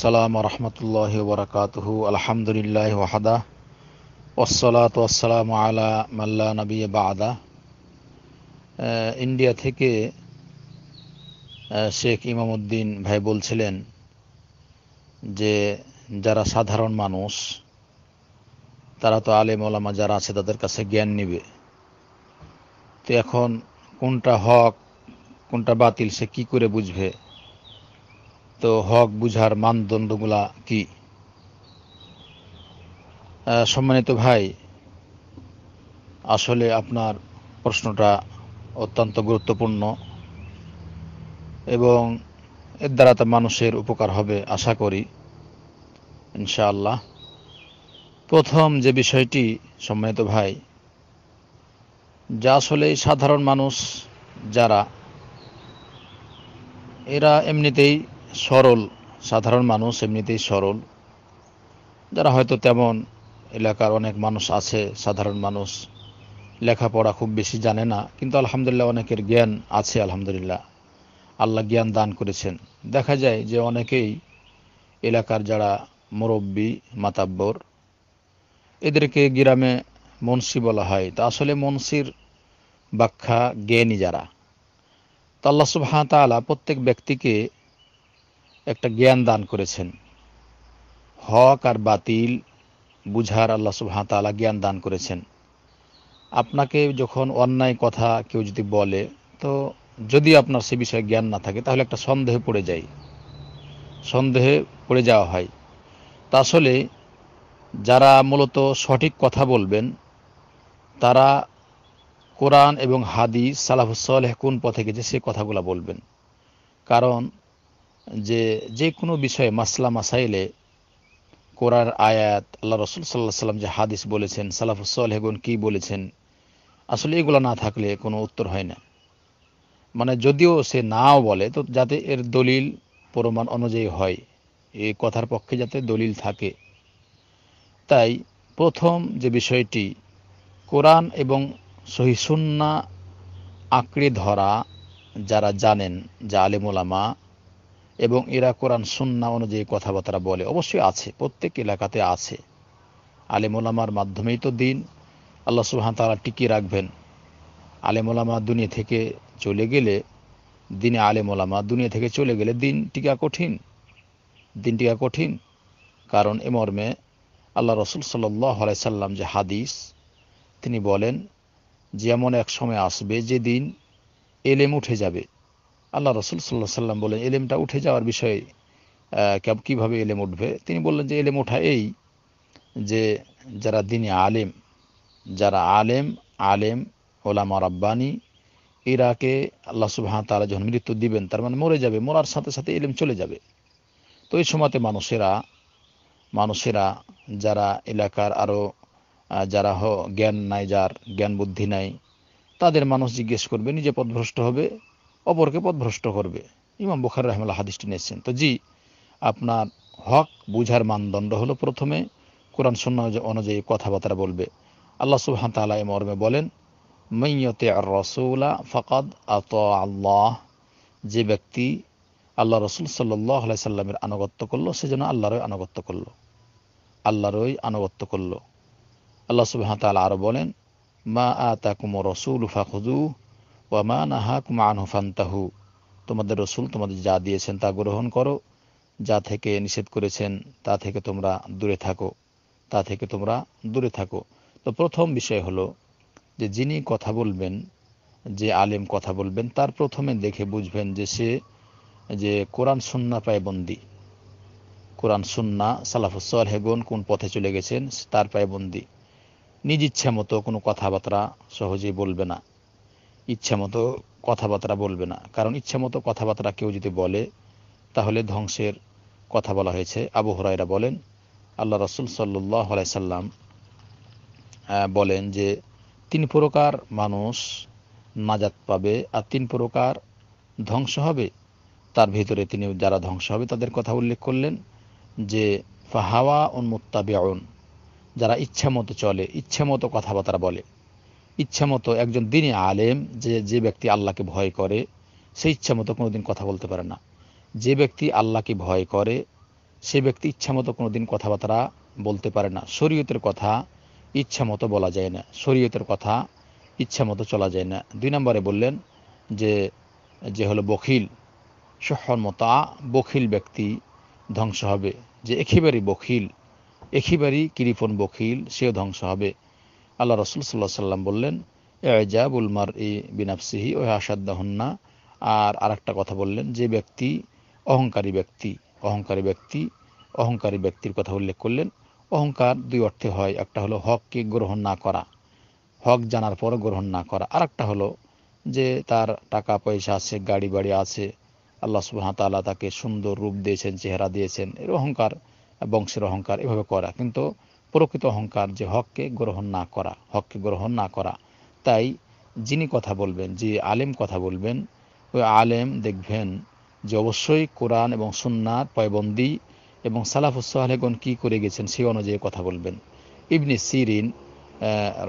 সালাম রহমতুল্লাহ বরকাতহ আলহামদুলিল্লাহ ওয়াহাদা ওসলাত ওসালাম আলা মাল্লা নবী বাদা ইন্ডিয়া থেকে শেখ ইমামউদ্দিন ভাই বলছিলেন যে যারা সাধারণ মানুষ তারা তো আলেম ওলামা যারা আছে তাদের কাছে জ্ঞান নিবে তো এখন কোনটা হক কোনটা বাতিল সে কি করে বুঝবে তো হক বুঝার মানদণ্ডগুলা কি সম্মানিত ভাই আসলে আপনার প্রশ্নটা অত্যন্ত গুরুত্বপূর্ণ এবং এর দ্বারা তো মানুষের উপকার হবে আশা করি ইনশাআল্লাহ প্রথম যে বিষয়টি সম্মানিত ভাই যা আসলে সাধারণ মানুষ যারা এরা এমনিতেই সরল সাধারণ মানুষ এমনিতেই সরল যারা হয়তো তেমন এলাকার অনেক মানুষ আছে সাধারণ মানুষ লেখাপড়া খুব বেশি জানে না কিন্তু আলহামদুলিল্লাহ অনেকের জ্ঞান আছে আলহামদুলিল্লাহ আল্লাহ জ্ঞান দান করেছেন দেখা যায় যে অনেকেই এলাকার যারা মুরব্বী মাতাব্বর এদেরকে গ্রামে মনসি বলা হয় তা আসলে মনসির ব্যাখ্যা জ্ঞানী যারা তো আল্লাহ সুবাহ তালা প্রত্যেক ব্যক্তিকে একটা জ্ঞান দান করেছেন হক আর বাতিল বুঝার আল্লাহ সুহাতালা জ্ঞান দান করেছেন আপনাকে যখন অন্যায় কথা কেউ যদি বলে তো যদি আপনার সে বিষয়ে জ্ঞান না থাকে তাহলে একটা সন্দেহে পড়ে যায় সন্দেহে পড়ে যাওয়া হয় তা আসলে যারা মূলত সঠিক কথা বলবেন তারা কোরআন এবং হাদিস সালাফুসলেহ কোন পথে গেছে সে কথাগুলো বলবেন কারণ যে যে কোনো বিষয়ে মাসলা মাসাইলে কোরআন আয়াত আল্লাহ রসুল সাল্লাহ সাল্লাম যে হাদিস বলেছেন সালাফুসলহেগুন কি বলেছেন আসলে এগুলো না থাকলে কোনো উত্তর হয় না মানে যদিও সে নাও বলে তো যাতে এর দলিল প্রমাণ অনুযায়ী হয় এই কথার পক্ষে যাতে দলিল থাকে তাই প্রথম যে বিষয়টি কোরআন এবং সহিসুন্না আঁকড়ে ধরা যারা জানেন যা আলিমুলামা এবং এরা কোরআন সুন্না অনুযায়ী কথাবার্তা বলে অবশ্যই আছে প্রত্যেক এলাকাতে আছে আলেমোলামার মাধ্যমেই তো দিন আল্লাহ সুহান তারা টিকিয়ে রাখবেন আলেমোলামা দুনিয়া থেকে চলে গেলে দিনে আলেমোলামা দুনিয়া থেকে চলে গেলে দিন টিকা কঠিন দিন টিকা কঠিন কারণ এ মর্মে আল্লাহ রসুল সাল্লাই সাল্লাম যে হাদিস তিনি বলেন যেমন এক সময় আসবে যে দিন এলেম উঠে যাবে আল্লাহ রসুল সাল্লাহ সাল্লাম বলেন এলেমটা উঠে যাওয়ার বিষয়ে কীভাবে এলেম উঠবে তিনি বললেন যে এলেম ওঠা এই যে যারা দিনে আলেম যারা আলেম আলেম ওলামা রাব্বানি এরাকে আল্লাহ সুবাহ তারা যখন মৃত্যু দিবেন তার মানে মরে যাবে মরার সাথে সাথে এলেম চলে যাবে তো এই সময়তে মানুষেরা মানুষেরা যারা এলাকার আরও যারা হ জ্ঞান নাই যার জ্ঞান বুদ্ধি নাই তাদের মানুষ জিজ্ঞেস করবে নিজে পথভ্রষ্ট হবে অপরকে পথভ্রষ্ট করবে ইমাম বুখার রহমাল্লাহ হাদিসটি নিয়েছেন তো জি আপনার হক বুঝার মানদণ্ড হলো প্রথমে কোরআন শূন্য অনুযায়ী কথাবার্তা বলবে আল্লাহ সুহান তালা মর্মে বলেন মৈয়তে আর রসৌলা ফকাদ আত আল্লাহ যে ব্যক্তি আল্লাহ রসুল সাল্লাই সাল্লামের আনুগত্য করলো সে যেন আল্লাহরই আনুগত্য করলো আল্লাহরই আনুগত্য করলো আল্লাহ সুবহান তালা আরও বলেন মা আ তাকুম রসুল ফাখুদু ওয়ামা নাহাক মানহু ফান্তাহু তোমাদের রসুল তোমাদের যা দিয়েছেন তা গ্রহণ করো যা থেকে নিষেধ করেছেন তা থেকে তোমরা দূরে থাকো তা থেকে তোমরা দূরে থাকো তো প্রথম বিষয় হলো যে যিনি কথা বলবেন যে আলেম কথা বলবেন তার প্রথমে দেখে বুঝবেন যে সে যে কোরআন সুন্না পায় বন্দি কোরআন সুন্না সালাফুসল হেগন কোন পথে চলে গেছেন তার বন্দি নিজ ইচ্ছা মতো কোনো কথাবার্তা সহজেই বলবে না ইচ্ছামতো কথাবার্তা বলবে না কারণ ইচ্ছামতো কথাবার্তা কেউ যদি বলে তাহলে ধ্বংসের কথা বলা হয়েছে আবু হরাইরা বলেন আল্লাহ রসুল সাল্লাহ সাল্লাম বলেন যে তিন প্রকার মানুষ নাজাত পাবে আর তিন প্রকার ধ্বংস হবে তার ভিতরে তিনি যারা ধ্বংস হবে তাদের কথা উল্লেখ করলেন যে ফাহাওয়া উন্মুত্তাবিয়ন যারা ইচ্ছামতো চলে ইচ্ছামতো কথাবার্তা বলে ইচ্ছা মতো একজন দিনে আলেম যে যে ব্যক্তি আল্লাহকে ভয় করে সে মতো কোনো দিন কথা বলতে পারে না যে ব্যক্তি আল্লাহকে ভয় করে সে ব্যক্তি মতো কোনো দিন কথাবার্তা বলতে পারে না শরীয়তের কথা ইচ্ছা মতো বলা যায় না শরীয়তের কথা ইচ্ছা মতো চলা যায় না দুই নম্বরে বললেন যে যে হলো বখিল সহমতা বখিল ব্যক্তি ধ্বংস হবে যে একেবারেই বখিল একেবারেই কিরিপন বখিল সেও ধ্বংস হবে আল্লাহ রসুল সাল্লাহ সাল্লাম বললেন এজাব মার ই বিনাফসিহি ও হাসাদ্দাহন্না আর আরেকটা কথা বললেন যে ব্যক্তি অহংকারী ব্যক্তি অহংকারী ব্যক্তি অহংকারী ব্যক্তির কথা উল্লেখ করলেন অহংকার দুই অর্থে হয় একটা হলো হককে গ্রহণ না করা হক জানার পর গ্রহণ না করা আর একটা হলো যে তার টাকা পয়সা আছে গাড়ি বাড়ি আছে আল্লাহ সুবাহতালা তাকে সুন্দর রূপ দিয়েছেন চেহারা দিয়েছেন এর অহংকার বংশের অহংকার এভাবে করা কিন্তু প্রকৃত অহংকার যে হককে গ্রহণ না করা হককে গ্রহণ না করা তাই যিনি কথা বলবেন যে আলেম কথা বলবেন ওই আলেম দেখবেন যে অবশ্যই কোরআন এবং সুন্নাত পয়বন্দি এবং সালাফুসালেগণ কি করে গেছেন সেই অনুযায়ী কথা বলবেন ইবনি সিরিন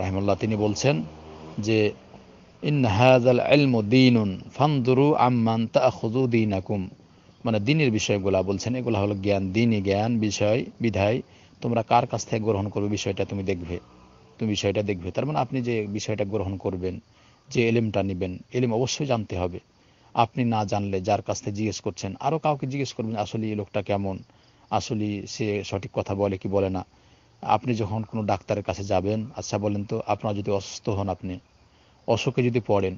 রহমুল্লাহ তিনি বলছেন যে ইনহাজাল এলম দিনুন ফান্দুরু আম্মান তা খুদু দিন মানে দিনের বিষয়গুলা বলছেন এগুলা হলো জ্ঞান দিনই জ্ঞান বিষয় বিধায় তোমরা কার কাছ থেকে গ্রহণ করবে বিষয়টা তুমি দেখবে তুমি বিষয়টা দেখবে তার মানে আপনি যে বিষয়টা গ্রহণ করবেন যে এলিমটা নেবেন এলিম অবশ্যই জানতে হবে আপনি না জানলে যার কাছ থেকে জিজ্ঞেস করছেন আরও কাউকে জিজ্ঞেস করবেন আসলে এই লোকটা কেমন আসলে সে সঠিক কথা বলে কি বলে না আপনি যখন কোনো ডাক্তারের কাছে যাবেন আচ্ছা বলেন তো আপনার যদি অসুস্থ হন আপনি অসুখে যদি পড়েন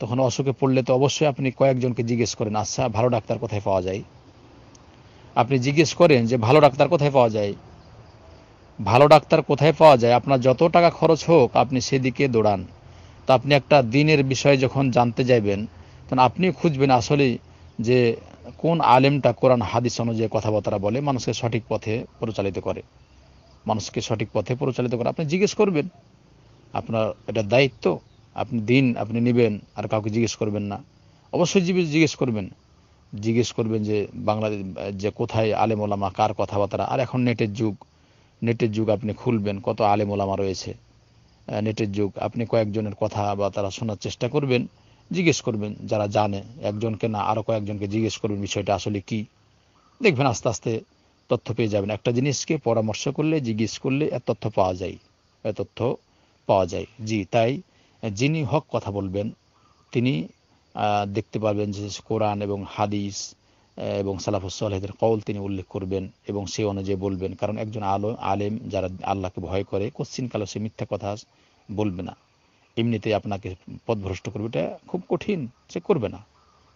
তখন অসুখে পড়লে তো অবশ্যই আপনি কয়েকজনকে জিজ্ঞেস করেন আচ্ছা ভালো ডাক্তার কোথায় পাওয়া যায় আপনি জিজ্ঞেস করেন যে ভালো ডাক্তার কোথায় পাওয়া যায় ভালো ডাক্তার কোথায় পাওয়া যায় আপনার যত টাকা খরচ হোক আপনি সেদিকে দৌড়ান তো আপনি একটা দিনের বিষয়ে যখন জানতে যাইবেন তখন আপনি খুঁজবেন আসলেই যে কোন আলেমটা কোরআন হাদিস অনুযায়ী কথাবার্তা বলে মানুষকে সঠিক পথে পরিচালিত করে মানুষকে সঠিক পথে পরিচালিত করে আপনি জিজ্ঞেস করবেন আপনার এটা দায়িত্ব আপনি দিন আপনি নেবেন আর কাউকে জিজ্ঞেস করবেন না অবশ্যই জিজ্ঞেস করবেন জিজ্ঞেস করবেন যে বাংলাদেশ যে কোথায় আলেম ওলামা কার কথাবার্তা আর এখন নেটের যুগ নেটের যুগ আপনি খুলবেন কত আলেম ওলামা রয়েছে নেটের যুগ আপনি কয়েকজনের কথা বা তারা শোনার চেষ্টা করবেন জিজ্ঞেস করবেন যারা জানে একজনকে না আরও কয়েকজনকে জিজ্ঞেস করবেন বিষয়টা আসলে কি দেখবেন আস্তে আস্তে তথ্য পেয়ে যাবেন একটা জিনিসকে পরামর্শ করলে জিজ্ঞেস করলে এর তথ্য পাওয়া যায় এ তথ্য পাওয়া যায় জি তাই যিনি হক কথা বলবেন তিনি দেখতে পাবেন যে কোরআন এবং হাদিস এবং সালাফুসলেহদের কৌল তিনি উল্লেখ করবেন এবং সে অনুযায়ী বলবেন কারণ একজন আলো আলেম যারা আল্লাহকে ভয় করে কশ্চিনকালে সে মিথ্যা কথা বলবে না এমনিতেই আপনাকে পথভ্রষ্ট করবে এটা খুব কঠিন সে করবে না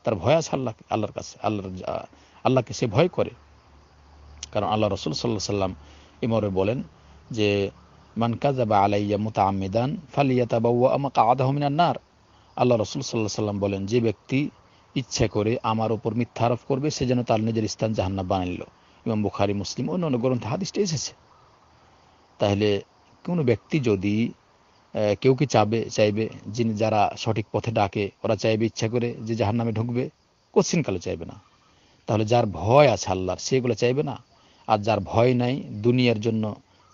তার ভয় আছে আল্লাহ আল্লাহর কাছে আল্লাহর আল্লাহকে সে ভয় করে কারণ আল্লাহ রসুল সাল্লাহ সাল্লাম ইমরে বলেন যে মান বা আলাইয়া মুতা আমিদান ফালিয়াতাবা আমা কাদাহমিনার নার আল্লাহ রসুল সাল্লাহ সাল্লাম বলেন যে ব্যক্তি ইচ্ছে করে আমার ওপর মিথ্যা আরোপ করবে সে যেন তার নিজের স্থান জাহান্না বানাইল ইমাম বুখারি মুসলিম অন্য অন্য গ্রন্থ হাদিসটা এসেছে তাহলে কোনো ব্যক্তি যদি কেউ কি চাবে চাইবে যিনি যারা সঠিক পথে ডাকে ওরা চাইবে ইচ্ছা করে যে জাহার নামে ঢুকবে কালে চাইবে না তাহলে যার ভয় আছে আল্লাহর সেগুলো চাইবে না আর যার ভয় নাই দুনিয়ার জন্য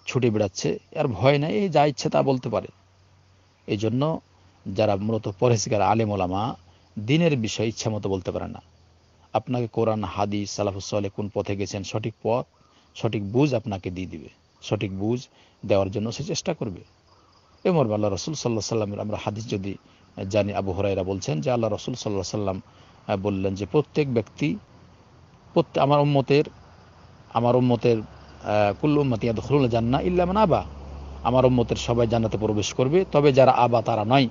ছুটে বেড়াচ্ছে আর ভয় নাই যা ইচ্ছে তা বলতে পারে এই জন্য যারা মূলত পরেশগার আলেম ওলামা দিনের বিষয়ে মতো বলতে পারে না আপনাকে কোরআন হাদিস সালাফুসলে কোন পথে গেছেন সঠিক পথ সঠিক বুঝ আপনাকে দিয়ে দিবে সঠিক বুঝ দেওয়ার জন্য সে চেষ্টা করবে এমর আল্লাহ রসুল সাল্লাহ সাল্লামের আমরা হাদিস যদি জানি আবু হরাইরা বলছেন যে আল্লাহ রসুল সাল্লাহ সাল্লাম বললেন যে প্রত্যেক ব্যক্তি প্রত্যেক আমার উম্মতের আমার উম্মতের কুল্লুম্মতি আদ হরুল জান্না ইল্লামান আবা আমার উম্মতের সবাই জান্নাতে প্রবেশ করবে তবে যারা আবা তারা নয়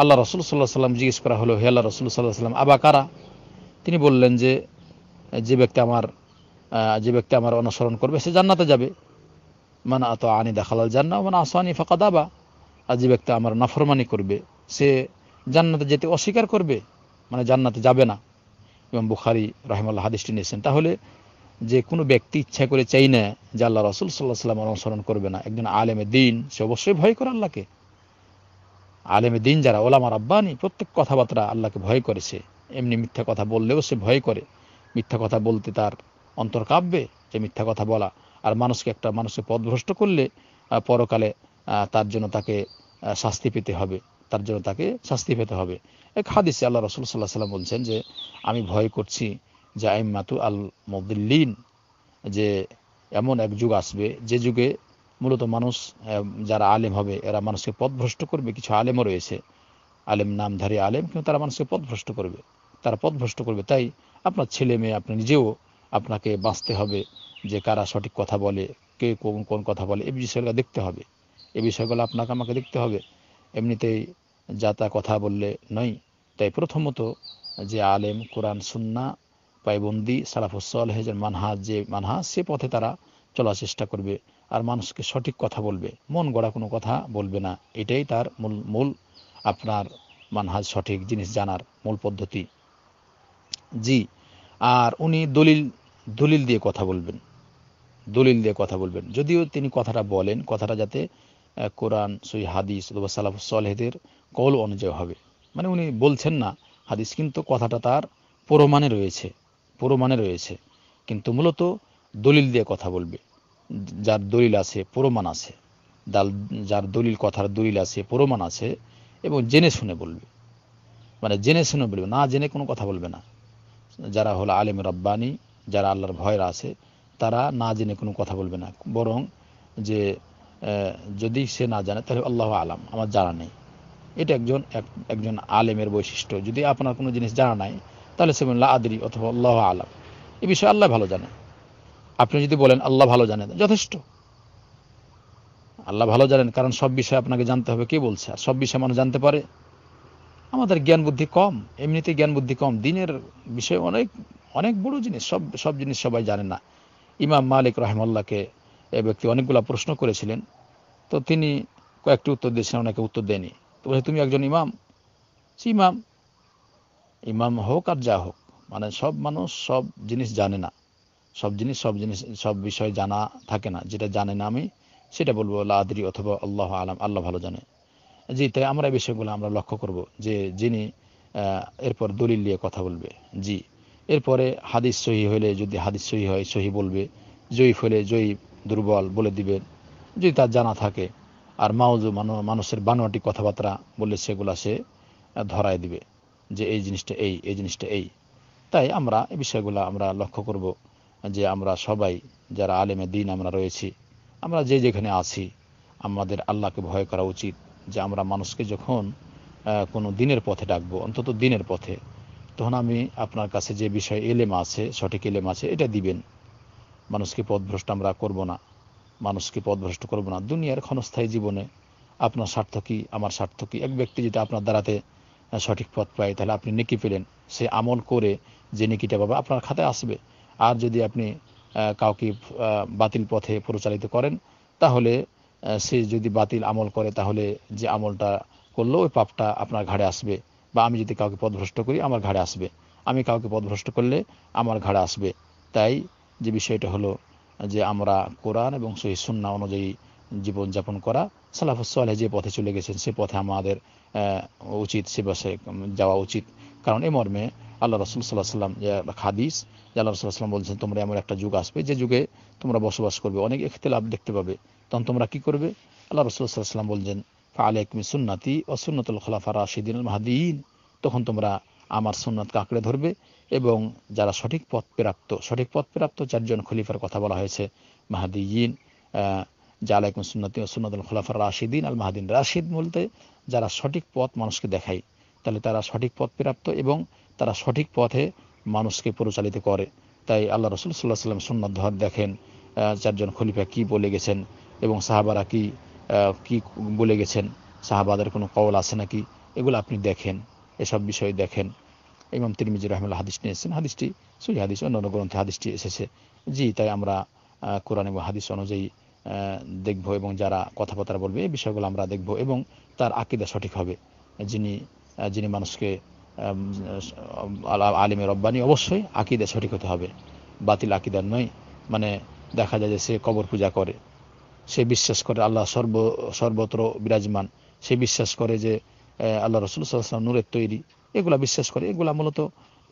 আল্লাহ রসুল সাল্লাহ সাল্লাম জিজ্ঞেস করা হলো হে আল্লাহ রসুল সাল্লাহ সাল্লাম আবা কারা তিনি বললেন যে যে ব্যক্তি আমার যে ব্যক্তি আমার অনুসরণ করবে সে জান্নাতে যাবে মানে আত আনি দেখাল জান্না মানে আসানি ফাঁকা দাবা আর যে ব্যক্তি আমার নাফরমানি করবে সে জান্নাতে যেতে অস্বীকার করবে মানে জান্নাতে যাবে না এবং বুখারি রহমাল্লাহ হাদিসটি নিয়েছেন তাহলে যে কোনো ব্যক্তি ইচ্ছা করে চাই না যে আল্লাহ রসুল সাল্লাহ সাল্লাম অনুসরণ করবে না একজন আলেমে দিন সে অবশ্যই ভয় করে আল্লাহকে আলেমে দিন যারা ওলামা রাব্বানি প্রত্যেক কথাবার্তা আল্লাহকে ভয় করেছে এমনি মিথ্যা কথা বললেও সে ভয় করে মিথ্যা কথা বলতে তার অন্তর কাঁপবে যে মিথ্যা কথা বলা আর মানুষকে একটা মানুষকে পদভ্রষ্ট করলে পরকালে তার জন্য তাকে শাস্তি পেতে হবে তার জন্য তাকে শাস্তি পেতে হবে এক হাদিসে আল্লাহ রসুল সাল্লাহ সাল্লাম বলছেন যে আমি ভয় করছি যে আইম্মাতু আল মদিল্লিন যে এমন এক যুগ আসবে যে যুগে মূলত মানুষ যারা আলেম হবে এরা মানুষকে পথভ্রষ্ট করবে কিছু আলেমও রয়েছে আলেম নামধারী আলেম কিন্তু তারা মানুষকে পথভ্রষ্ট করবে তারা পথভ্রষ্ট করবে তাই আপনার ছেলে মেয়ে আপনি নিজেও আপনাকে বাঁচতে হবে যে কারা সঠিক কথা বলে কে কোন কোন কথা বলে এই বিষয়গুলো দেখতে হবে এই বিষয়গুলো আপনাকে আমাকে দেখতে হবে এমনিতেই যা তা কথা বললে নয় তাই প্রথমত যে আলেম কোরআন সুন্না পাইবন্দি সালাফুসল হেজার মানহাজ যে মানহাজ সে পথে তারা চলার চেষ্টা করবে আর মানুষকে সঠিক কথা বলবে মন গড়া কোনো কথা বলবে না এটাই তার মূল মূল আপনার মানহাজ সঠিক জিনিস জানার মূল পদ্ধতি জি আর উনি দলিল দলিল দিয়ে কথা বলবেন দলিল দিয়ে কথা বলবেন যদিও তিনি কথাটা বলেন কথাটা যাতে কোরআন সই হাদিস অথবা সালাফ সালেহদের কল অনুযায়ী হবে মানে উনি বলছেন না হাদিস কিন্তু কথাটা তার প্রমাণে রয়েছে প্রমাণে রয়েছে কিন্তু মূলত দলিল দিয়ে কথা বলবে যার দলিল আছে প্রমাণ আছে যার দলিল কথার দলিল আছে প্রমাণ আছে এবং জেনে শুনে বলবে মানে জেনে শুনে বলবে না জেনে কোনো কথা বলবে না যারা হলো আলেম রব্বানি যারা আল্লাহর ভয়ের আছে তারা না জেনে কোনো কথা বলবে না বরং যে যদি সে না জানে তাহলে আল্লাহ আলাম আমার জানা নেই এটা একজন একজন আলেমের বৈশিষ্ট্য যদি আপনার কোনো জিনিস জানা নাই তাহলে সে বলুন আদরি অথবা আল্লাহ আলাম এ বিষয়ে আল্লাহ ভালো জানে আপনি যদি বলেন আল্লাহ ভালো জানেন যথেষ্ট আল্লাহ ভালো জানেন কারণ সব বিষয়ে আপনাকে জানতে হবে কে বলছে আর সব বিষয়ে মানুষ জানতে পারে আমাদের জ্ঞান বুদ্ধি কম এমনিতে জ্ঞান বুদ্ধি কম দিনের বিষয়ে অনেক অনেক বড় জিনিস সব সব জিনিস সবাই জানে না ইমাম মালিক রহমাল্লাহকে এ ব্যক্তি অনেকগুলো প্রশ্ন করেছিলেন তো তিনি কয়েকটি উত্তর দিয়েছেন অনেকে উত্তর দেয়নি তো বলছে তুমি একজন ইমাম ইমাম ইমাম হোক আর যা হোক মানে সব মানুষ সব জিনিস জানে না সব জিনিস সব জিনিস সব বিষয় জানা থাকে না যেটা জানে না আমি সেটা বলবো আদরি অথবা আল্লাহ আলাম আল্লাহ ভালো জানে জি তাই আমরা এই বিষয়গুলো আমরা লক্ষ্য করব যে যিনি এরপর দলিল নিয়ে কথা বলবে জি এরপরে হাদিস সহি হলে যদি হাদিস সহি হয় সহি বলবে জয়ীফ হলে জয়ী দুর্বল বলে দিবে যদি তার জানা থাকে আর মাউজু মানুষের বানোয়াটি কথাবার্তা বললে সেগুলা সে ধরায় দিবে যে এই জিনিসটা এই এই জিনিসটা এই তাই আমরা এই বিষয়গুলো আমরা লক্ষ্য করব যে আমরা সবাই যারা আলেমে দিন আমরা রয়েছি আমরা যে যেখানে আছি আমাদের আল্লাহকে ভয় করা উচিত যে আমরা মানুষকে যখন কোনো দিনের পথে ডাকবো অন্তত দিনের পথে তখন আমি আপনার কাছে যে বিষয়ে এলেম আছে সঠিক এলেম আছে এটা দিবেন মানুষকে পথভ্রষ্ট আমরা করব না মানুষকে পথভ্রষ্ট করব না দুনিয়ার ক্ষণস্থায়ী জীবনে আপনার স্বার্থ কী আমার স্বার্থ কী এক ব্যক্তি যেটা আপনার দ্বারাতে সঠিক পথ পায় তাহলে আপনি নেকি পেলেন সে আমল করে যে নেকিটা পাবে আপনার খাতায় আসবে আর যদি আপনি কাউকে বাতিল পথে পরিচালিত করেন তাহলে সে যদি বাতিল আমল করে তাহলে যে আমলটা করলো ওই পাপটা আপনার ঘাড়ে আসবে বা আমি যদি কাউকে পদভ্রষ্ট করি আমার ঘাড়ে আসবে আমি কাউকে পদভ্রষ্ট করলে আমার ঘাড়ে আসবে তাই যে বিষয়টা হলো যে আমরা কোরআন এবং সেই সুন্না অনুযায়ী জীবনযাপন করা সালাফুসালে যে পথে চলে গেছেন সে পথে আমাদের উচিত সে বাসে যাওয়া উচিত কারণ এ মর্মে আল্লাহ রসুল সাল্লাহ সাল্লাম হাদিস আল্লাহ রসুল্লাহ সাল্লাম বলছেন তোমরা এমন একটা যুগ আসবে যে যুগে তোমরা বসবাস করবে অনেক লাভ দেখতে পাবে তখন তোমরা কি করবে আল্লাহ রসুল সাল্লাহ সাল্লাম বলছেন আলেকমি সুন্নাতি সুন্নতুল খলাফা রাশিদিন মাহাদিন তখন তোমরা আমার সুন্নাতকে আঁকড়ে ধরবে এবং যারা সঠিক পথ প্রাপ্ত সঠিক পথ প্রাপ্ত চারজন খলিফার কথা বলা হয়েছে মাহাদিয়িন সুন্নাতি ও সুন্নতুল খোলাফার রাশিদিন আল মাহাদিন রাশিদ বলতে যারা সঠিক পথ মানুষকে দেখায় তাহলে তারা সঠিক পথ প্রাপ্ত এবং তারা সঠিক পথে মানুষকে পরিচালিত করে তাই আল্লাহ রসুল সাল্লাহ সাল্লাম সুন্নত দেখেন চারজন খলিফা কি বলে গেছেন এবং সাহাবারা কি কি বলে গেছেন সাহাবাদের কোনো কওল আছে নাকি এগুলো আপনি দেখেন এসব বিষয়ে দেখেন ইমাম তিরমিজি রহমুল্লাহ হাদিস নিয়ে এসেছেন হাদিসটি সুই হাদিস অন্য গ্রন্থে হাদিসটি এসেছে জি তাই আমরা কোরআন এবং হাদিস অনুযায়ী দেখব এবং যারা কথাবার্তা বলবে এই বিষয়গুলো আমরা দেখব এবং তার আকিদা সঠিক হবে যিনি যিনি মানুষকে আলিমে রব্বানি অবশ্যই আকিদা সঠিক হতে হবে বাতিল আকিদার নয় মানে দেখা যায় যে সে কবর পূজা করে সে বিশ্বাস করে আল্লাহ সর্ব সর্বত্র বিরাজমান সে বিশ্বাস করে যে আল্লাহ রসুল সাল্লাম নূরের তৈরি এগুলা বিশ্বাস করে এগুলা মূলত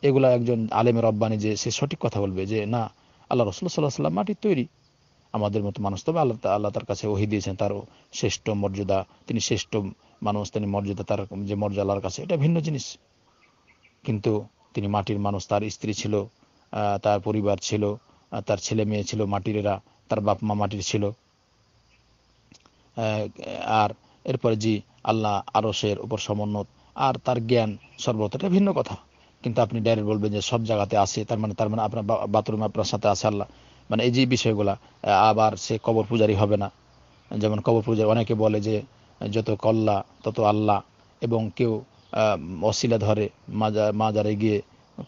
এগুলা একজন আলেমের রব্বানি যে সে সঠিক কথা বলবে যে না আল্লাহ রসুল সাল্লাহ সাল্লাম মাটির তৈরি আমাদের মতো মানুষ তবে আল্লাহ আল্লাহ তার কাছে ওহি দিয়েছেন তারও শ্রেষ্ঠ মর্যাদা তিনি শ্রেষ্ঠ মানুষ তিনি মর্যাদা তার যে মর্যাদার কাছে এটা ভিন্ন জিনিস কিন্তু তিনি মাটির মানুষ তার স্ত্রী ছিল তার পরিবার ছিল তার ছেলে মেয়ে ছিল মাটিরেরা তার বাপ মা মাটির ছিল আর এরপরে জি আল্লাহ আরসের উপর সমন্বত আর তার জ্ঞান সর্বত্রটা ভিন্ন কথা কিন্তু আপনি ডাইরেক্ট বলবেন যে সব জায়গাতে আসে তার মানে তার মানে আপনার বাথরুম আপনার সাথে আসে আল্লাহ মানে এই যে বিষয়গুলা আবার সে কবর পূজারি হবে না যেমন কবর পূজারি অনেকে বলে যে যত কল্লা তত আল্লাহ এবং কেউ অশিলা ধরে মাজার মাজারে গিয়ে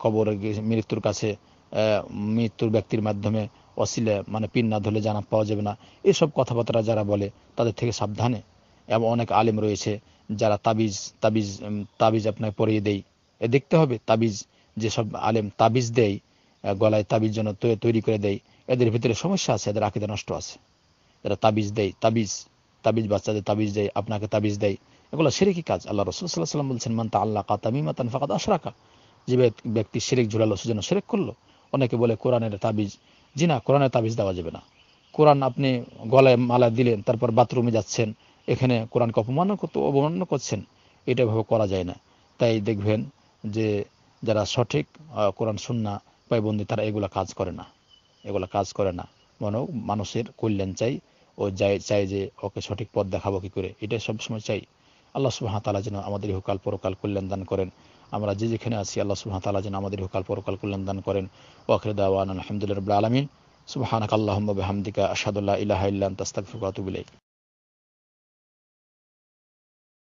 কবরে গিয়ে মৃত্যুর কাছে মৃত্যুর ব্যক্তির মাধ্যমে অশিলা মানে পিন না ধরলে জানা পাওয়া যাবে না এসব কথাবার্তা যারা বলে তাদের থেকে সাবধানে এবং অনেক আলেম রয়েছে যারা তাবিজ তাবিজ তাবিজ আপনাকে পরিয়ে দেয় এ দেখতে হবে তাবিজ যেসব আলেম তাবিজ দেয় গলায় তাবিজ জন্য তৈরি করে দেয় এদের ভিতরে সমস্যা আছে এদের আকিদা নষ্ট আছে এরা তাবিজ দেয় তাবিজ তাবিজ বাচ্চাদের তাবিজ দেয় আপনাকে তাবিজ দেয় এগুলো সিরিকি কাজ আল্লাহ রসুল সাল্লাহ সাল্লাম বলছেন মান তা আল্লাহ কাতামিমা তান ফাকাদ আশরাকা যে ব্যক্তি সিরেক ঝুলালো সেজন্য সিরেক করলো অনেকে বলে কোরআনের তাবিজ জি না কোরআনের তাবিজ দেওয়া যাবে না কোরআন আপনি গলায় মালা দিলেন তারপর বাথরুমে যাচ্ছেন এখানে কোরআনকে অপমানও করতে অবমাননা করছেন এটা এভাবে করা যায় না তাই দেখবেন যে যারা সঠিক কোরআন শুননা পাইবন্দি তারা এগুলো কাজ করে না এগুলো কাজ করে না মনে মানুষের কল্যাণ চাই ও যাই চাই যে ওকে সঠিক পথ দেখাবো কি করে এটাই সবসময় চাই আল্লাহ সুহামতালা যেন আমাদের ইহকাল পরকাল কল্যাণ দান করেন আমরা যে যেখানে আছি আল্লাহ সুহামতালা যেন আমাদের ইহকাল পরকাল কল্যাণ দান করেন ওয়াকরে দাওয়ান আলহামদুলিল্লাহ আলমিন সুবাহানক আল্লাহ হামদিকা আসাদুল্লাহ ইলাহ ইল্লান তাস্তাক ফুকাতুবিলাই